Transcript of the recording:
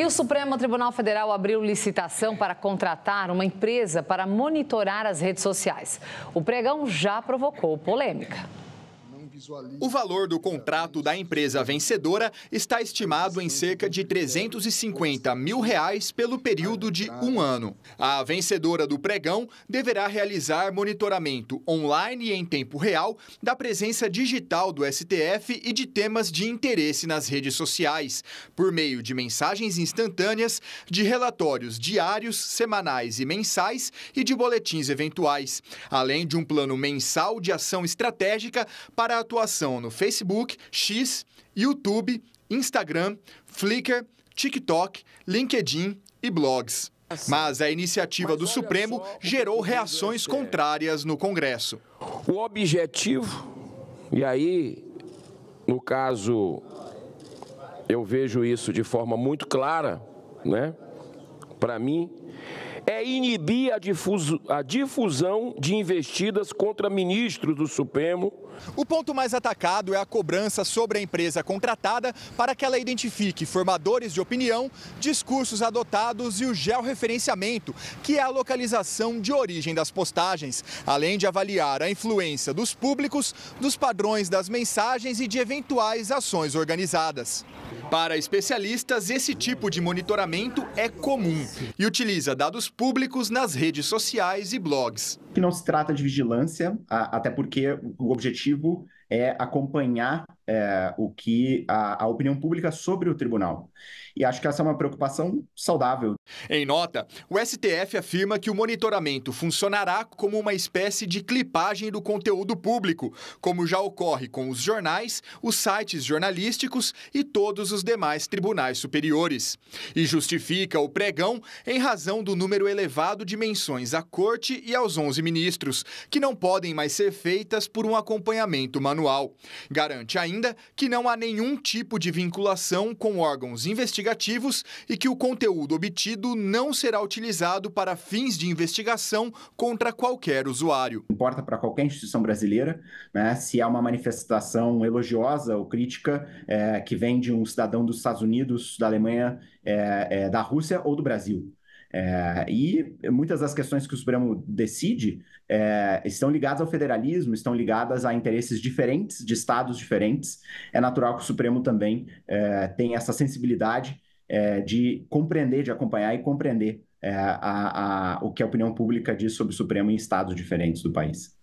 E o Supremo Tribunal Federal abriu licitação para contratar uma empresa para monitorar as redes sociais. O pregão já provocou polêmica. O valor do contrato da empresa vencedora está estimado em cerca de 350 mil reais pelo período de um ano. A vencedora do pregão deverá realizar monitoramento online e em tempo real da presença digital do STF e de temas de interesse nas redes sociais, por meio de mensagens instantâneas, de relatórios diários, semanais e mensais e de boletins eventuais, além de um plano mensal de ação estratégica para atuação no Facebook, X, YouTube, Instagram, Flickr, TikTok, LinkedIn e blogs. Mas a iniciativa Mas do Supremo gerou reações é. contrárias no Congresso. O objetivo, e aí, no caso, eu vejo isso de forma muito clara, né? Para mim, é inibir a, difuso, a difusão de investidas contra ministros do Supremo. O ponto mais atacado é a cobrança sobre a empresa contratada para que ela identifique formadores de opinião, discursos adotados e o georreferenciamento, que é a localização de origem das postagens, além de avaliar a influência dos públicos, dos padrões das mensagens e de eventuais ações organizadas. Para especialistas, esse tipo de monitoramento é comum e utiliza dados públicos nas redes sociais e blogs que não se trata de vigilância, a, até porque o objetivo é acompanhar é, o que a, a, opinião pública sobre o tribunal. E acho que essa é uma preocupação saudável. Em nota, o STF afirma que o monitoramento funcionará como uma espécie de clipagem do conteúdo público, como já ocorre com os jornais, os sites jornalísticos e todos os demais tribunais superiores. E justifica o pregão em razão do número elevado de menções à corte e aos 11 ministros, que não podem mais ser feitas por um acompanhamento manual. Garante ainda que não há nenhum tipo de vinculação com órgãos investigativos e que o conteúdo obtido não será utilizado para fins de investigação contra qualquer usuário. Importa para qualquer instituição brasileira né, se há uma manifestação elogiosa ou crítica é, que vem de um cidadão dos Estados Unidos, da Alemanha, é, é, da Rússia ou do Brasil. É, e muitas das questões que o Supremo decide é, estão ligadas ao federalismo, estão ligadas a interesses diferentes, de estados diferentes. É natural que o Supremo também é, tenha essa sensibilidade é, de compreender, de acompanhar e compreender é, a, a, o que a opinião pública diz sobre o Supremo em estados diferentes do país.